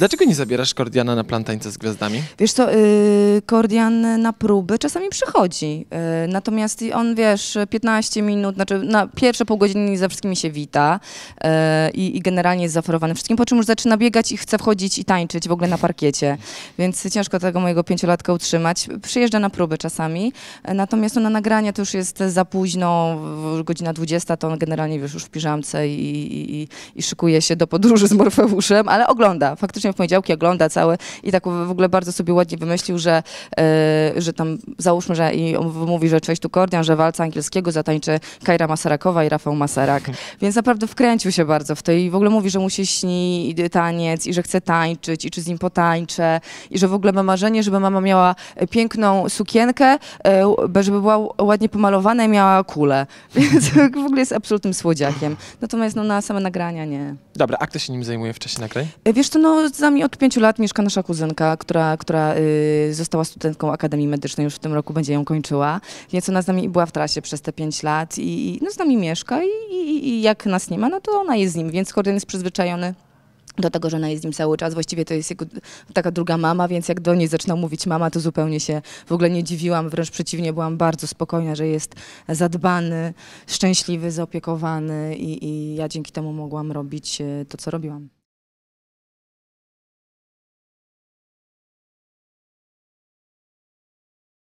Dlaczego nie zabierasz Kordiana na plantańce z gwiazdami? Wiesz co, yy, Kordian na próby czasami przychodzi, yy, natomiast on, wiesz, 15 minut, znaczy na pierwsze pół godziny ze wszystkimi się wita yy, i generalnie jest zaoferowany wszystkim, po czym już zaczyna biegać i chce wchodzić i tańczyć w ogóle na parkiecie, więc ciężko tego mojego pięciolatka utrzymać. Przyjeżdża na próby czasami, y, natomiast no, na nagrania to już jest za późno, godzina 20, to on generalnie, wiesz, już w piżamce i, i, i, i szykuje się do podróży z Morfeuszem, ale ogląda, faktycznie się w poniedziałki ogląda cały i tak w ogóle bardzo sobie ładnie wymyślił, że, yy, że tam załóżmy, że i mówi, że cześć tu Kordian, że walca angielskiego zatańczy Kajra Masarakowa i Rafał Masarak. Mhm. Więc naprawdę wkręcił się bardzo w to i w ogóle mówi, że mu się śni taniec i że chce tańczyć i czy z nim potańczę i że w ogóle ma marzenie, żeby mama miała piękną sukienkę, e, żeby była ładnie pomalowana i miała kulę. Więc w ogóle jest absolutnym słodziakiem. Natomiast no, na same nagrania nie. Dobra, a kto się nim zajmuje w czasie nagrań? E, wiesz to no z nami od pięciu lat mieszka nasza kuzynka, która, która y, została studentką Akademii Medycznej, już w tym roku będzie ją kończyła, więc ona z nami była w trasie przez te pięć lat i, i no, z nami mieszka i, i, i jak nas nie ma, no to ona jest z nim, więc Kordian jest przyzwyczajony do tego, że ona jest z nim cały czas. Właściwie to jest jego taka druga mama, więc jak do niej zaczyna mówić mama, to zupełnie się w ogóle nie dziwiłam, wręcz przeciwnie, byłam bardzo spokojna, że jest zadbany, szczęśliwy, zaopiekowany i, i ja dzięki temu mogłam robić y, to, co robiłam.